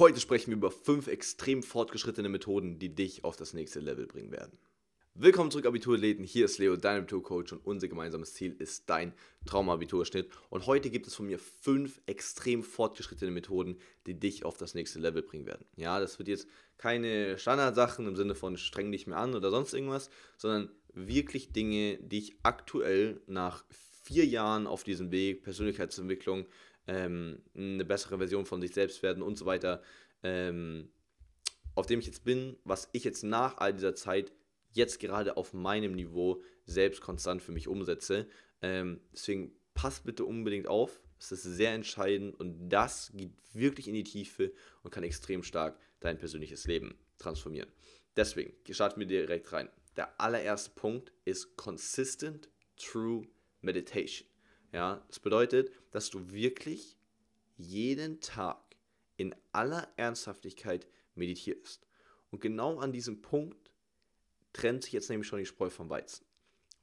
Heute sprechen wir über fünf extrem fortgeschrittene Methoden, die dich auf das nächste Level bringen werden. Willkommen zurück, Abiturathleten. Hier ist Leo, dein Abiturcoach, und unser gemeinsames Ziel ist dein Traumabiturschnitt. Und heute gibt es von mir fünf extrem fortgeschrittene Methoden, die dich auf das nächste Level bringen werden. Ja, das wird jetzt keine Standardsachen im Sinne von streng dich mehr an oder sonst irgendwas, sondern wirklich Dinge, die ich aktuell nach vier Jahren auf diesem Weg Persönlichkeitsentwicklung ähm, eine bessere Version von sich selbst werden und so weiter, ähm, auf dem ich jetzt bin, was ich jetzt nach all dieser Zeit jetzt gerade auf meinem Niveau selbst konstant für mich umsetze. Ähm, deswegen passt bitte unbedingt auf. Es ist sehr entscheidend und das geht wirklich in die Tiefe und kann extrem stark dein persönliches Leben transformieren. Deswegen starten wir direkt rein. Der allererste Punkt ist Consistent True Meditation. Ja, das bedeutet, dass du wirklich jeden Tag in aller Ernsthaftigkeit meditierst. Und genau an diesem Punkt trennt sich jetzt nämlich schon die Spreu vom Weizen.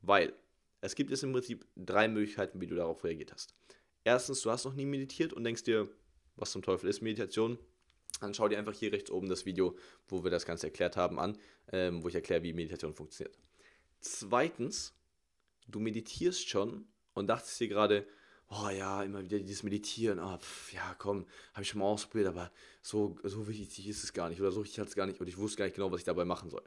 Weil es gibt jetzt im Prinzip drei Möglichkeiten, wie du darauf reagiert hast. Erstens, du hast noch nie meditiert und denkst dir, was zum Teufel ist Meditation? Dann schau dir einfach hier rechts oben das Video, wo wir das Ganze erklärt haben, an, ähm, wo ich erkläre, wie Meditation funktioniert. Zweitens, du meditierst schon und dachtest dir gerade, oh ja, immer wieder dieses Meditieren, ah, pf, ja, komm, habe ich schon mal ausprobiert, aber so, so wichtig ist es gar nicht oder so wichtig hat es gar nicht und ich wusste gar nicht genau, was ich dabei machen soll.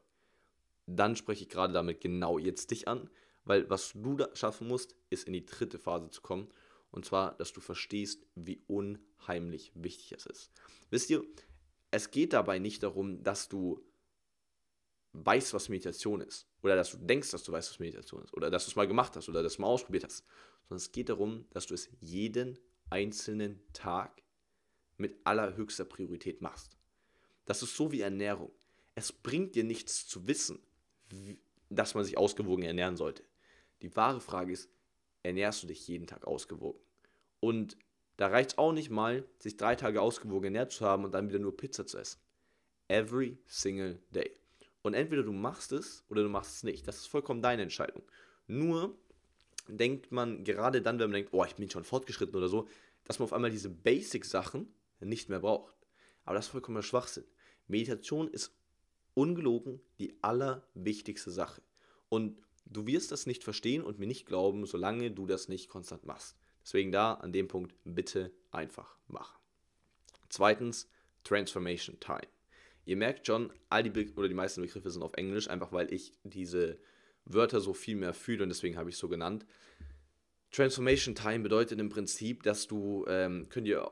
Dann spreche ich gerade damit genau jetzt dich an, weil was du da schaffen musst, ist in die dritte Phase zu kommen und zwar, dass du verstehst, wie unheimlich wichtig es ist. Wisst ihr, es geht dabei nicht darum, dass du weißt, was Meditation ist. Oder dass du denkst, dass du weißt, was Meditation ist. Oder dass du es mal gemacht hast oder dass du mal ausprobiert hast. Sondern es geht darum, dass du es jeden einzelnen Tag mit allerhöchster Priorität machst. Das ist so wie Ernährung. Es bringt dir nichts zu wissen, dass man sich ausgewogen ernähren sollte. Die wahre Frage ist, ernährst du dich jeden Tag ausgewogen? Und da reicht es auch nicht mal, sich drei Tage ausgewogen ernährt zu haben und dann wieder nur Pizza zu essen. Every single day. Und entweder du machst es oder du machst es nicht. Das ist vollkommen deine Entscheidung. Nur denkt man gerade dann, wenn man denkt, oh, ich bin schon fortgeschritten oder so, dass man auf einmal diese Basic-Sachen nicht mehr braucht. Aber das ist vollkommener Schwachsinn. Meditation ist ungelogen die allerwichtigste Sache. Und du wirst das nicht verstehen und mir nicht glauben, solange du das nicht konstant machst. Deswegen da an dem Punkt bitte einfach machen. Zweitens, Transformation Time. Ihr merkt schon, all die Be oder die meisten Begriffe sind auf Englisch, einfach weil ich diese Wörter so viel mehr fühle und deswegen habe ich es so genannt. Transformation Time bedeutet im Prinzip, dass du, ähm, könnt ihr,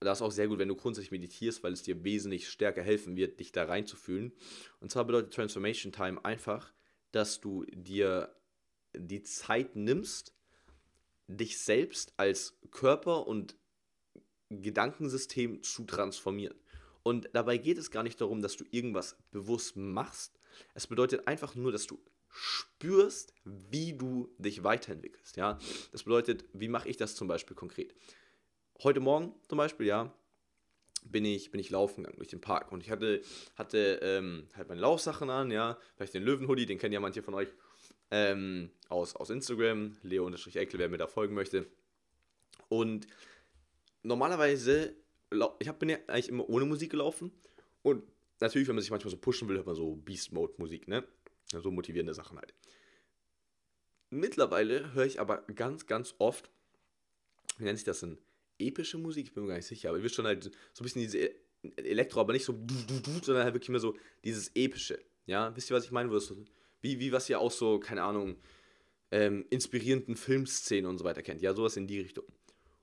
das ist auch sehr gut, wenn du grundsätzlich meditierst, weil es dir wesentlich stärker helfen wird, dich da reinzufühlen. Und zwar bedeutet Transformation Time einfach, dass du dir die Zeit nimmst, dich selbst als Körper und Gedankensystem zu transformieren. Und dabei geht es gar nicht darum, dass du irgendwas bewusst machst. Es bedeutet einfach nur, dass du spürst, wie du dich weiterentwickelst. Ja? Das bedeutet, wie mache ich das zum Beispiel konkret? Heute Morgen zum Beispiel, ja, bin ich, bin ich laufen gegangen durch den Park und ich hatte, hatte ähm, halt meine Laufsachen an, ja, vielleicht den Löwenhoodie, den kennen ja manche von euch ähm, aus, aus Instagram, leo-eckel, wer mir da folgen möchte. Und normalerweise ich bin ja eigentlich immer ohne Musik gelaufen. Und natürlich, wenn man sich manchmal so pushen will, hört man so Beast-Mode-Musik, ne? So motivierende Sachen halt. Mittlerweile höre ich aber ganz, ganz oft, wie nennt sich das denn? Epische Musik? Ich bin mir gar nicht sicher, aber ich will schon halt so ein bisschen diese e-, Elektro, aber nicht so, sondern halt wirklich mehr so dieses Epische. Ja, wisst ihr, was ich meine? Wie, wie was ihr auch so, keine Ahnung, ähm, inspirierenden Filmszenen und so weiter kennt. Ja, sowas in die Richtung.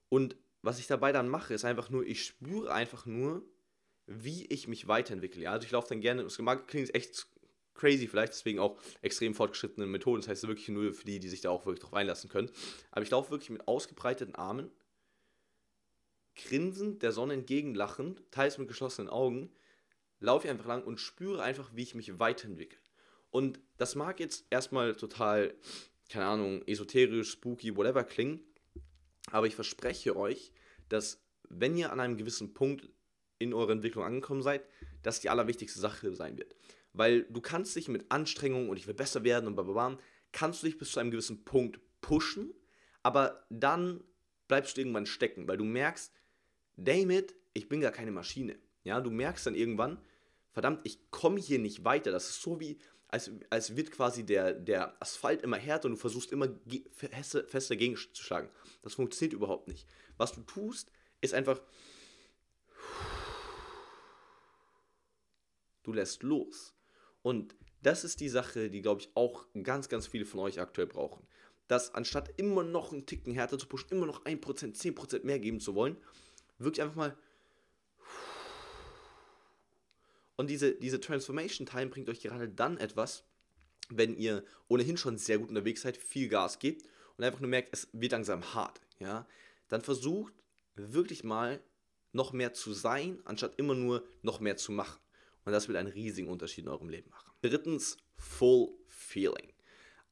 Und was ich dabei dann mache, ist einfach nur, ich spüre einfach nur, wie ich mich weiterentwickle. Ja? Also ich laufe dann gerne, das klingt echt crazy vielleicht, deswegen auch extrem fortgeschrittene Methoden. Das heißt wirklich nur für die, die sich da auch wirklich drauf einlassen können. Aber ich laufe wirklich mit ausgebreiteten Armen, grinsend, der Sonne entgegenlachend, teils mit geschlossenen Augen, laufe ich einfach lang und spüre einfach, wie ich mich weiterentwickle. Und das mag jetzt erstmal total, keine Ahnung, esoterisch, spooky, whatever klingen, aber ich verspreche euch, dass wenn ihr an einem gewissen Punkt in eurer Entwicklung angekommen seid, das die allerwichtigste Sache sein wird. Weil du kannst dich mit Anstrengungen und ich will besser werden und blablabla, kannst du dich bis zu einem gewissen Punkt pushen, aber dann bleibst du irgendwann stecken, weil du merkst, David, ich bin gar keine Maschine. Ja, du merkst dann irgendwann, verdammt, ich komme hier nicht weiter. Das ist so wie, als, als wird quasi der, der Asphalt immer härter und du versuchst immer feste, fest dagegen zu schlagen. Das funktioniert überhaupt nicht. Was du tust, ist einfach. Du lässt los. Und das ist die Sache, die, glaube ich, auch ganz, ganz viele von euch aktuell brauchen. Dass anstatt immer noch einen Ticken härter zu pushen, immer noch 1%, 10% mehr geben zu wollen, wirklich einfach mal Und diese, diese Transformation Time bringt euch gerade dann etwas, wenn ihr ohnehin schon sehr gut unterwegs seid, viel Gas gebt und einfach nur merkt, es wird langsam hart, ja, dann versucht wirklich mal noch mehr zu sein, anstatt immer nur noch mehr zu machen. Und das wird einen riesigen Unterschied in eurem Leben machen. Drittens, Full Feeling.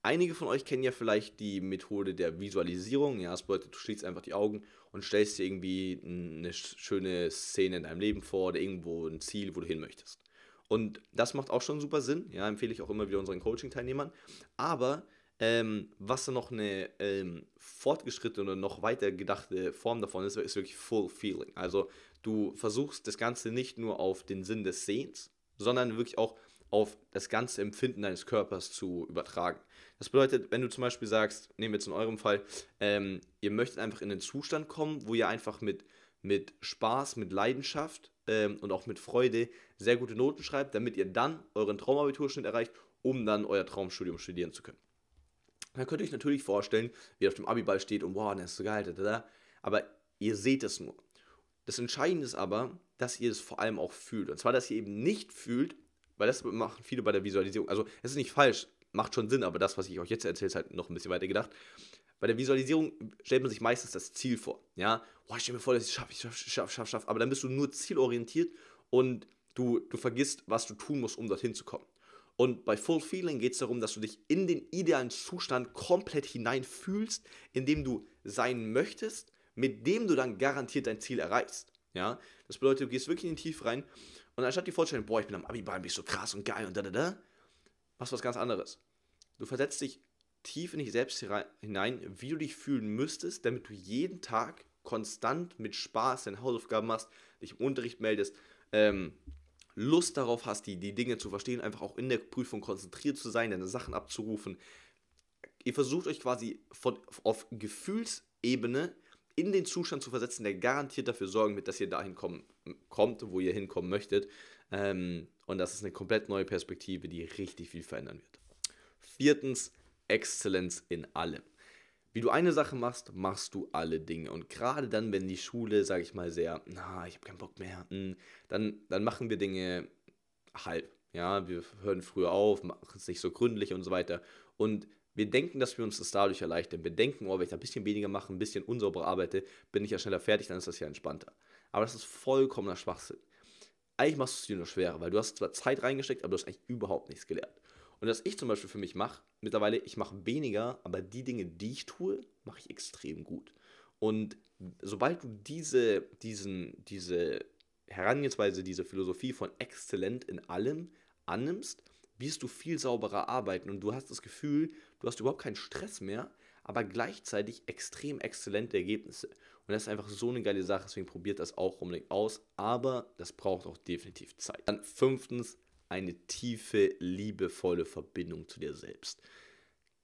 Einige von euch kennen ja vielleicht die Methode der Visualisierung. Ja, das bedeutet, du schließt einfach die Augen und stellst dir irgendwie eine schöne Szene in deinem Leben vor oder irgendwo ein Ziel, wo du hin möchtest. Und das macht auch schon super Sinn. Ja, empfehle ich auch immer wieder unseren Coaching-Teilnehmern. Aber ähm, was dann noch eine ähm, fortgeschrittene oder noch weiter gedachte Form davon ist, ist wirklich Full Feeling. Also du versuchst das Ganze nicht nur auf den Sinn des Sehens, sondern wirklich auch auf das ganze Empfinden deines Körpers zu übertragen. Das bedeutet, wenn du zum Beispiel sagst, nehmen wir jetzt in eurem Fall, ähm, ihr möchtet einfach in den Zustand kommen, wo ihr einfach mit, mit Spaß, mit Leidenschaft ähm, und auch mit Freude sehr gute Noten schreibt, damit ihr dann euren Traumabiturschnitt erreicht, um dann euer Traumstudium studieren zu können. Dann könnt ihr euch natürlich vorstellen, wie ihr auf dem Abiball steht und wow, das ist so geil, da, da, da. aber ihr seht es nur. Das Entscheidende ist aber, dass ihr es vor allem auch fühlt. Und zwar, dass ihr eben nicht fühlt, weil das machen viele bei der Visualisierung. Also, es ist nicht falsch, macht schon Sinn, aber das, was ich euch jetzt erzähle, ist halt noch ein bisschen weiter gedacht. Bei der Visualisierung stellt man sich meistens das Ziel vor. Ja, oh, ich stelle mir vor, dass ich es schaffe, ich schaffe, schaffe, schaffe, schaffe. Aber dann bist du nur zielorientiert und du, du vergisst, was du tun musst, um dorthin zu kommen. Und bei Full Feeling geht es darum, dass du dich in den idealen Zustand komplett hineinfühlst, in dem du sein möchtest, mit dem du dann garantiert dein Ziel erreichst. Ja, das bedeutet, du gehst wirklich in den Tief rein und anstatt die Vorstellung, boah, ich bin am Abiball, bin ich so krass und geil und da, da, da, machst du was ganz anderes. Du versetzt dich tief in dich selbst hinein, wie du dich fühlen müsstest, damit du jeden Tag konstant mit Spaß deine Hausaufgaben machst, dich im Unterricht meldest, ähm, Lust darauf hast, die, die Dinge zu verstehen, einfach auch in der Prüfung konzentriert zu sein, deine Sachen abzurufen. Ihr versucht euch quasi von, auf Gefühlsebene in den Zustand zu versetzen, der garantiert dafür sorgen wird, dass ihr dahin kommen, kommt, wo ihr hinkommen möchtet. Ähm, und das ist eine komplett neue Perspektive, die richtig viel verändern wird. Viertens, Exzellenz in allem. Wie du eine Sache machst, machst du alle Dinge. Und gerade dann, wenn die Schule, sage ich mal, sehr, na, ich habe keinen Bock mehr, hm, dann, dann machen wir Dinge halb. Ja, wir hören früher auf, machen es nicht so gründlich und so weiter. Und wir denken, dass wir uns das dadurch erleichtern. Wir denken, oh, wenn ich da ein bisschen weniger mache, ein bisschen unsauber arbeite, bin ich ja schneller fertig, dann ist das ja entspannter. Aber das ist vollkommener Schwachsinn. Eigentlich machst du es dir nur schwerer, weil du hast zwar Zeit reingesteckt, aber du hast eigentlich überhaupt nichts gelernt. Und was ich zum Beispiel für mich mache, mittlerweile, ich mache weniger, aber die Dinge, die ich tue, mache ich extrem gut. Und sobald du diese, diesen, diese Herangehensweise, diese Philosophie von exzellent in allem annimmst, wirst du viel sauberer arbeiten und du hast das Gefühl, du hast überhaupt keinen Stress mehr, aber gleichzeitig extrem exzellente Ergebnisse. Und das ist einfach so eine geile Sache, deswegen probiert das auch unbedingt aus, aber das braucht auch definitiv Zeit. Dann fünftens, eine tiefe, liebevolle Verbindung zu dir selbst.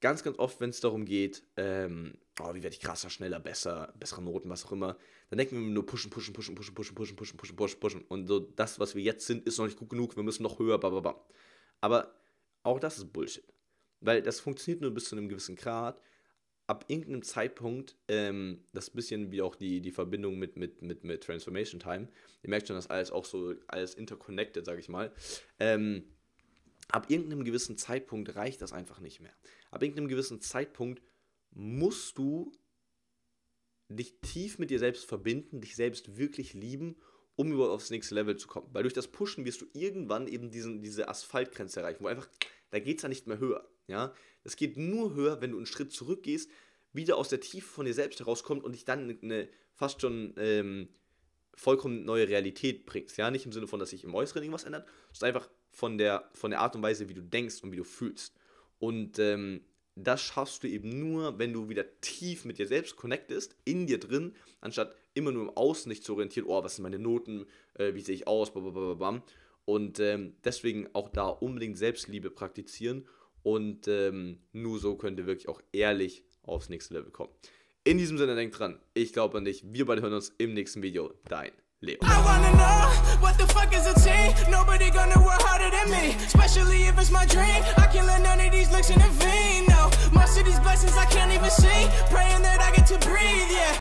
Ganz, ganz oft, wenn es darum geht, ähm, oh, wie werde ich krasser, schneller, besser, bessere Noten, was auch immer, dann denken wir nur pushen, pushen, pushen, pushen, pushen, pushen, pushen, pushen, pushen. Und so das, was wir jetzt sind, ist noch nicht gut genug, wir müssen noch höher, bababa. Ba, ba. Aber auch das ist Bullshit. Weil das funktioniert nur bis zu einem gewissen Grad. Ab irgendeinem Zeitpunkt, ähm, das ist ein bisschen wie auch die, die Verbindung mit, mit, mit, mit Transformation Time, ihr merkt schon, dass alles auch so, alles interconnected, sag ich mal. Ähm, ab irgendeinem gewissen Zeitpunkt reicht das einfach nicht mehr. Ab irgendeinem gewissen Zeitpunkt musst du dich tief mit dir selbst verbinden, dich selbst wirklich lieben um überhaupt aufs nächste Level zu kommen. Weil durch das Pushen wirst du irgendwann eben diesen, diese Asphaltgrenze erreichen, wo einfach, da geht es ja nicht mehr höher. Ja? Es geht nur höher, wenn du einen Schritt zurückgehst, wieder aus der Tiefe von dir selbst herauskommst und dich dann eine fast schon ähm, vollkommen neue Realität bringst. Ja? Nicht im Sinne von, dass sich im Äußeren irgendwas ändert, sondern einfach von der, von der Art und Weise, wie du denkst und wie du fühlst. Und ähm, das schaffst du eben nur, wenn du wieder tief mit dir selbst connectest, in dir drin, anstatt immer nur im Außen nicht zu orientieren, oh, was sind meine Noten, äh, wie sehe ich aus, blablabla. Und ähm, deswegen auch da unbedingt Selbstliebe praktizieren und ähm, nur so könnt ihr wirklich auch ehrlich aufs nächste Level kommen. In diesem Sinne, denkt dran, ich glaube an dich. Wir beide hören uns im nächsten Video. Dein Leo. I wanna know what the fuck is a team? Nobody gonna work harder than me, especially if it's my dream. I can learn none of these looks in a vein. No, most of blessings I can't even see. Praying that I get to breathe, yeah.